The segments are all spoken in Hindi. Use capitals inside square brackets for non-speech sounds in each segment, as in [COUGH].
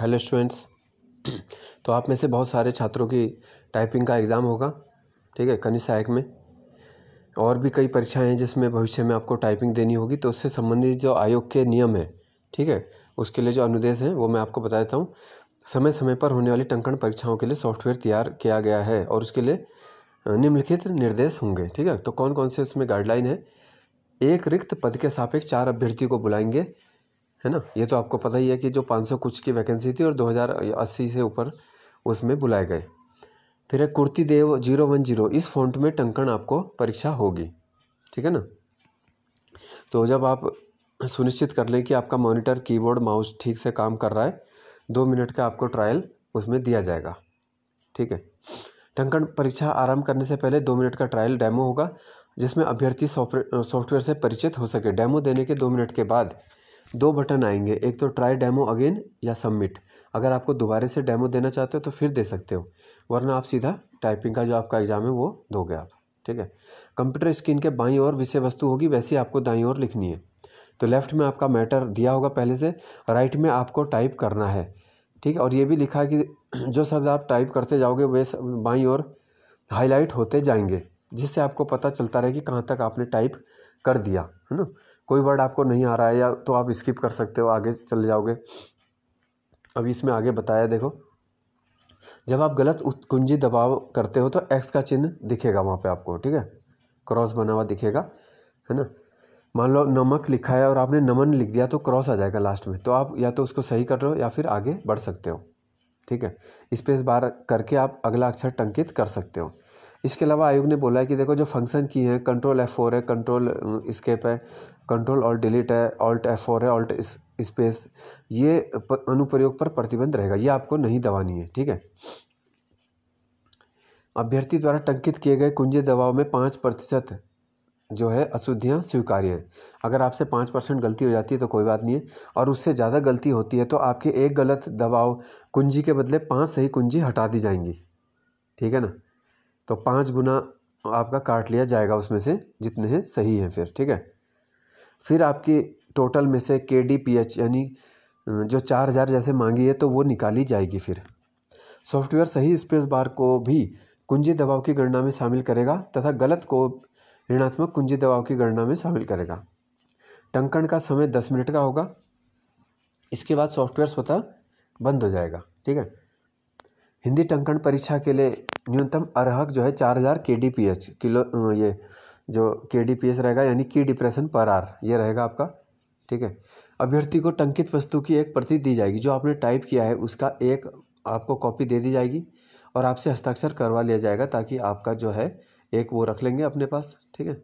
हेलो स्टूडेंट्स [CLEARS THROAT] तो आप में से बहुत सारे छात्रों की टाइपिंग का एग्ज़ाम होगा ठीक है कनिष्ठ सहायक में और भी कई परीक्षाएं हैं जिसमें भविष्य में आपको टाइपिंग देनी होगी तो उससे संबंधित जो आयोग के नियम हैं ठीक है उसके लिए जो अनुदेश हैं वो मैं आपको बता देता हूँ समय समय पर होने वाली टंकण परीक्षाओं के लिए सॉफ्टवेयर तैयार किया गया है और उसके लिए निम्नलिखित निर्देश होंगे ठीक है तो कौन कौन से उसमें गाइडलाइन है एक रिक्त पद के सापेक्ष चार अभ्यर्थियों को बुलाएंगे है ना ये तो आपको पता ही है कि जो 500 कुछ की वैकेंसी थी और 2080 से ऊपर उसमें बुलाए गए फिर है Kruti Dev zero one zero इस फॉन्ट में टंकण आपको परीक्षा होगी ठीक है ना तो जब आप सुनिश्चित कर लें कि आपका मॉनिटर कीबोर्ड माउस ठीक से काम कर रहा है दो मिनट का आपको ट्रायल उसमें दिया जाएगा ठीक है टंकण परीक्षा आरंभ करने से पहले दो मिनट का ट्रायल डेमो होगा जिसमें अभ्यर्थी सॉफ्टवेयर से परिचित हो सके डेमो देने के दो मिनट के बाद दो बटन आएंगे एक तो ट्राई डेमो अगेन या सबमिट अगर आपको दोबारा से डेमो देना चाहते हो तो फिर दे सकते हो वरना आप सीधा टाइपिंग का जो आपका एग्ज़ाम है वो दोगे आप ठीक है कंप्यूटर स्क्रीन के बाई ओर विषय वस्तु होगी वैसी आपको दाई ओर लिखनी है तो लेफ्ट में आपका मैटर दिया होगा पहले से राइट में आपको टाइप करना है ठीक है और ये भी लिखा है कि [CLEARS THROAT] जो शब्द आप टाइप करते जाओगे वे बाई ओर हाईलाइट होते जाएंगे जिससे आपको पता चलता रहे कि कहाँ तक आपने टाइप कर दिया है ना कोई वर्ड आपको नहीं आ रहा है या तो आप स्किप कर सकते हो आगे चले जाओगे अभी इसमें आगे बताया देखो जब आप गलत कुंजी दबाव करते हो तो एक्स का चिन्ह दिखेगा वहाँ पे आपको ठीक है क्रॉस बना हुआ दिखेगा है ना मान लो नमक लिखा है और आपने नमन लिख दिया तो क्रॉस आ जाएगा लास्ट में तो आप या तो उसको सही कर रहे हो या फिर आगे बढ़ सकते हो ठीक है स्पेस बार करके आप अगला अक्षर टंकित कर सकते हो इसके अलावा आयोग ने बोला है कि देखो जो फंक्शन की हैं कंट्रोल एफ फोर है कंट्रोल स्केप है कंट्रोल ऑल्ट डिलीट है ऑल्ट एफ फोर है ऑल्ट स्पेस ये अनुप्रयोग पर प्रतिबंध रहेगा ये आपको नहीं दबानी है ठीक है अभ्यर्थी द्वारा टंकित किए गए कुंजी दबाव में पाँच प्रतिशत जो है अशुद्धियाँ स्वीकार्य हैं अगर आपसे पाँच परसेंट गलती हो जाती है तो कोई बात नहीं है और उससे ज़्यादा गलती होती है तो आपके एक गलत दबाव कुंजी के बदले पाँच सही कुंजी हटा दी जाएंगी ठीक है ना तो पाँच गुना आपका काट लिया जाएगा उसमें से जितने हैं सही हैं फिर ठीक है फिर आपकी टोटल में से के डी पी एच यानी जो चार हज़ार जैसे मांगी है तो वो निकाली जाएगी फिर सॉफ्टवेयर सही स्पेस बार को भी कुंजी दबाव की गणना में शामिल करेगा तथा गलत को ऋणात्मक कुंजी दबाव की गणना में शामिल करेगा टंकण का समय दस मिनट का होगा इसके बाद सॉफ्टवेयर स्वतः बंद हो जाएगा ठीक है हिंदी टंकण परीक्षा के लिए न्यूनतम अरहक जो है चार हज़ार के डी पी एच किलो ये जो के डी पी एच रहेगा यानी की डिप्रेशन पर आर ये रहेगा आपका ठीक है अभ्यर्थी को टंकित वस्तु की एक प्रति दी जाएगी जो आपने टाइप किया है उसका एक आपको कॉपी दे दी जाएगी और आपसे हस्ताक्षर करवा लिया जाएगा ताकि आपका जो है एक वो रख लेंगे अपने पास ठीक है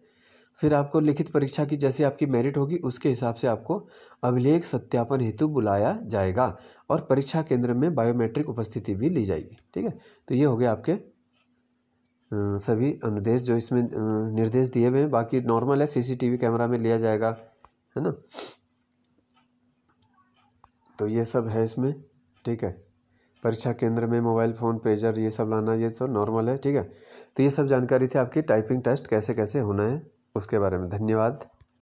फिर आपको लिखित परीक्षा की जैसे आपकी मेरिट होगी उसके हिसाब से आपको अभिलेख सत्यापन हेतु बुलाया जाएगा और परीक्षा केंद्र में बायोमेट्रिक उपस्थिति भी ली जाएगी ठीक है तो ये हो गया आपके सभी अनुदेश जो इसमें निर्देश दिए हुए हैं बाकी नॉर्मल है सीसीटीवी कैमरा में लिया जाएगा है ना तो ये सब है इसमें ठीक है परीक्षा केंद्र में मोबाइल फ़ोन प्रेजर ये सब लाना ये सब नॉर्मल है ठीक है तो ये सब जानकारी थी आपकी टाइपिंग टेस्ट कैसे कैसे होना है उसके बारे में धन्यवाद